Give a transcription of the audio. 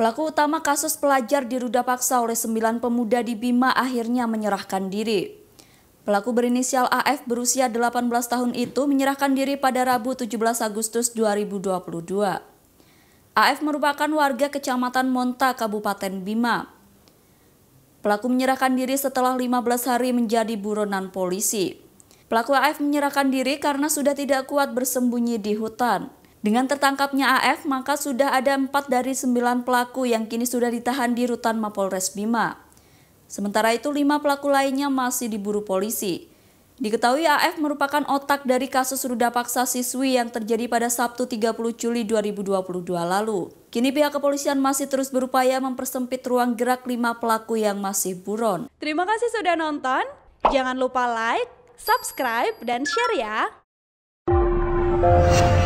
Pelaku utama kasus pelajar diruda paksa oleh sembilan pemuda di Bima akhirnya menyerahkan diri. Pelaku berinisial AF berusia 18 tahun itu menyerahkan diri pada Rabu 17 Agustus 2022. AF merupakan warga Kecamatan Monta, Kabupaten Bima. Pelaku menyerahkan diri setelah 15 hari menjadi buronan polisi. Pelaku AF menyerahkan diri karena sudah tidak kuat bersembunyi di hutan. Dengan tertangkapnya AF, maka sudah ada empat dari sembilan pelaku yang kini sudah ditahan di rutan Mapolres Bima. Sementara itu lima pelaku lainnya masih diburu polisi. Diketahui AF merupakan otak dari kasus ruda paksa siswi yang terjadi pada Sabtu 30 Juli 2022 lalu. Kini pihak kepolisian masih terus berupaya mempersempit ruang gerak lima pelaku yang masih buron. Terima kasih sudah nonton. Jangan lupa like, subscribe, dan share ya.